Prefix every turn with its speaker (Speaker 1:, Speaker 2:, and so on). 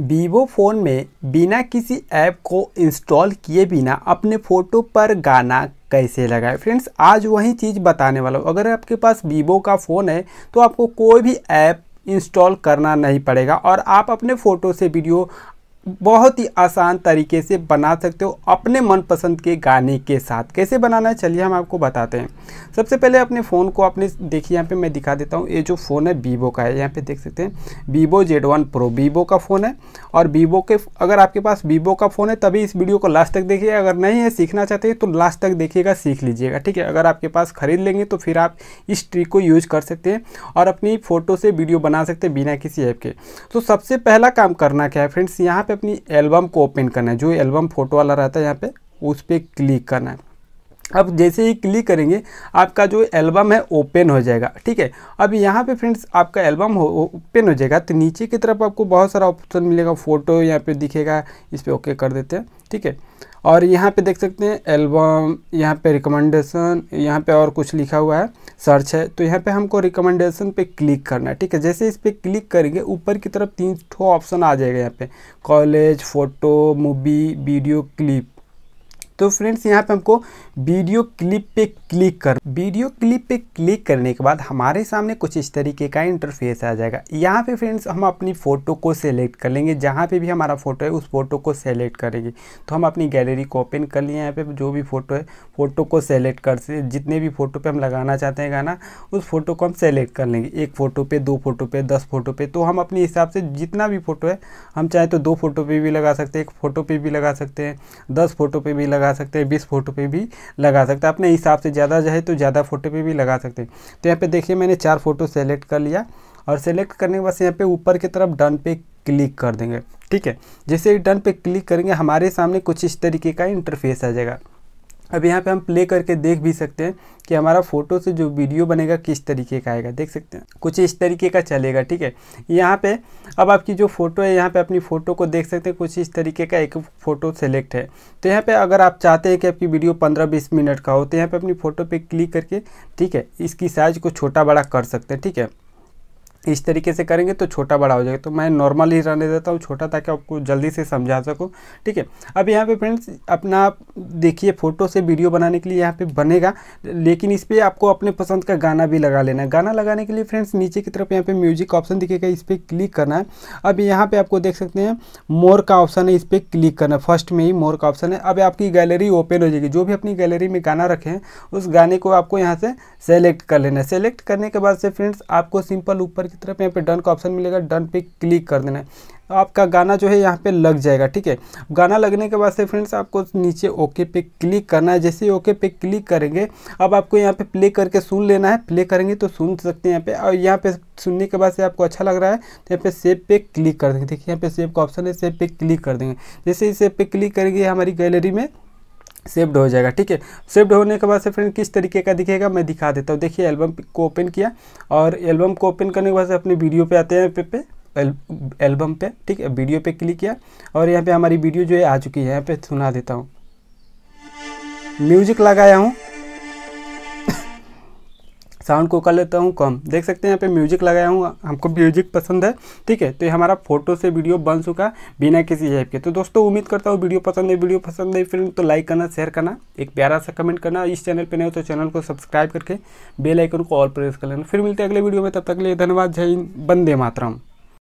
Speaker 1: Vivo phone में बिना किसी ऐप को इंस्टॉल किए बिना अपने फ़ोटो पर गाना कैसे लगाए फ्रेंड्स आज वही चीज़ बताने वाला हूँ अगर आपके पास वीवो का फ़ोन है तो आपको कोई भी ऐप इंस्टॉल करना नहीं पड़ेगा और आप अपने फ़ोटो से वीडियो बहुत ही आसान तरीके से बना सकते हो अपने मनपसंद के गाने के साथ कैसे बनाना है चलिए हम आपको बताते हैं सबसे पहले अपने फ़ोन को आपने देखिए यहाँ पे मैं दिखा देता हूँ ये जो फ़ोन है वीवो का है यहाँ पे देख सकते हैं Vivo Z one pro Vivo का फ़ोन है और वीवो के अगर आपके पास वीवो का फ़ोन है तभी इस वीडियो को लास्ट तक देखिए अगर नहीं है सीखना चाहते हैं तो लास्ट तक देखिएगा सीख लीजिएगा ठीक है अगर आपके पास ख़रीद लेंगे तो फिर आप इस ट्रिक को यूज कर सकते हैं और अपनी फ़ोटो से वीडियो बना सकते हैं बिना किसी ऐप के तो सबसे पहला काम करना क्या है फ्रेंड्स यहाँ पर पे अपनी एल्बम को ओपन करना है जो एल्बम फोटो वाला रहता है यहाँ पे उस पर क्लिक करना है अब जैसे ही क्लिक करेंगे आपका जो एल्बम है ओपन हो जाएगा ठीक है अब यहाँ पे फ्रेंड्स आपका एल्बम हो ओपन हो जाएगा तो नीचे की तरफ आपको बहुत सारा ऑप्शन मिलेगा फ़ोटो यहाँ पे दिखेगा इस पर ओके कर देते हैं ठीक है और यहाँ पे देख सकते हैं एल्बम यहाँ पे रिकमेंडेशन यहाँ पे और कुछ लिखा हुआ है सर्च है तो यहाँ पे हमको रिकमेंडेशन पे क्लिक करना है ठीक है जैसे इस पर क्लिक करेंगे ऊपर की तरफ तीन ठो ऑप्शन आ जाएगा यहाँ पे college photo movie video clip तो फ्रेंड्स यहाँ पे हमको वीडियो क्लिप पे क्लिक कर वीडियो क्लिप पे क्लिक करने के बाद हमारे सामने कुछ इस तरीके का इंटरफेस आ जाएगा यहाँ पे फ्रेंड्स हम अपनी फ़ोटो को सेलेक्ट कर लेंगे जहाँ पे भी हमारा फ़ोटो है उस फ़ोटो को सेलेक्ट करेंगे तो हम अपनी गैलरी को ओपन कर लिए यहाँ पे जो भी फ़ोटो है फ़ोटो को सेलेक्ट कर से जितने भी फ़ोटो पर हम लगाना चाहते हैं गाना उस फ़ोटो को हम सेलेक्ट कर लेंगे एक फ़ोटो पे दो फोटो पे दस फोटो पे तो हम अपने हिसाब से जितना भी फ़ोटो है हम चाहे तो दो फोटो पे भी लगा सकते हैं एक फ़ोटो पर भी लगा सकते हैं दस फोटो पे भी लगा लगा सकते हैं बीस फोटो पे भी लगा सकते हैं अपने हिसाब से ज़्यादा है तो ज़्यादा फोटो पे भी लगा सकते हैं तो यहाँ पे देखिए मैंने चार फोटो सेलेक्ट कर लिया और सेलेक्ट करने के बाद यहाँ पे ऊपर की तरफ डन पे क्लिक कर देंगे ठीक है जैसे ही डन पे क्लिक करेंगे हमारे सामने कुछ इस तरीके का इंटरफेस आ जाएगा अब यहाँ पे हम प्ले करके देख भी सकते हैं कि हमारा फ़ोटो से जो वीडियो बनेगा किस तरीके का आएगा देख सकते हैं कुछ इस तरीके का चलेगा ठीक है यहाँ पे अब आपकी जो फ़ोटो है यहाँ पे अपनी फ़ोटो को देख सकते हैं कुछ इस तरीके का एक फ़ोटो सेलेक्ट है तो यहाँ पे अगर आप चाहते हैं कि आपकी वीडियो पंद्रह बीस मिनट का हो तो यहाँ पर अपनी फ़ोटो पर क्लिक करके ठीक है इसकी साइज़ को छोटा बड़ा कर सकते हैं ठीक है इस तरीके से करेंगे तो छोटा बड़ा हो जाएगा तो मैं नॉर्मल ही रहने देता हूँ छोटा ताकि आपको जल्दी से समझा सकूँ ठीक है अब यहाँ पे फ्रेंड्स अपना देखिए फ़ोटो से वीडियो बनाने के लिए यहाँ पे बनेगा लेकिन इस पर आपको अपने पसंद का गाना भी लगा लेना है गाना लगाने के लिए फ्रेंड्स नीचे की तरफ यहाँ पर म्यूजिक ऑप्शन दिखेगा इस पर क्लिक करना है अब यहाँ पर आपको देख सकते हैं मोर का ऑप्शन है इस पर क्लिक करना है फर्स्ट में ही मोर का ऑप्शन है अब आपकी गैलरी ओपन हो जाएगी जो भी अपनी गैलरी में गाना रखें उस गाने को आपको यहाँ से सेलेक्ट कर लेना है सेलेक्ट करने के बाद से फ्रेंड्स आपको सिंपल ऊपर की तरफ यहाँ पे डन का ऑप्शन मिलेगा डन पे क्लिक कर देना है आपका गाना जो है यहाँ पे लग जाएगा ठीक है गाना लगने के बाद से फ्रेंड्स आपको नीचे ओके पे क्लिक करना है जैसे ही ओके पे क्लिक करेंगे अब आपको यहाँ पे प्ले करके सुन लेना है प्ले करेंगे तो सुन सकते हैं यहाँ पे और यहाँ पे सुनने के बाद से आपको अच्छा लग रहा है तो यहाँ पे सेव पे क्लिक कर देंगे देखिए यहाँ पे सेव का ऑप्शन है सेव पे क्लिक कर देंगे जैसे ही सेव पे क्लिक करेंगे हमारी गैलरी में सेव्ड हो जाएगा ठीक है सेव्ड होने के बाद से फ्रेंड किस तरीके का दिखेगा मैं दिखा देता हूँ देखिए एल्बम को ओपन किया और एल्बम को ओपन करने के बाद से अपने वीडियो पे आते हैं पे पे एल्बम पे ठीक है वीडियो पे क्लिक किया और यहाँ पे हमारी वीडियो जो है आ चुकी है यहाँ पे सुना देता हूँ म्यूजिक लगाया हूँ साउंड को कर लेता हूँ कम देख सकते हैं यहाँ पे म्यूजिक लगाया हूँ हमको म्यूजिक पसंद है ठीक है तो ये हमारा फोटो से वीडियो बन चुका बिना किसी टाइप के तो दोस्तों उम्मीद करता हूँ वीडियो पसंद है वीडियो पसंद है फिल्म तो लाइक करना शेयर करना एक प्यारा सा कमेंट करना इस चैनल पर नहीं हो तो चैनल को सब्सक्राइब करके बेलाइकन को ऑल प्रेस कर लेना फिर मिलते हैं अगले वीडियो में तब तक लिए धन्यवाद जय हिंद बंदे मातरम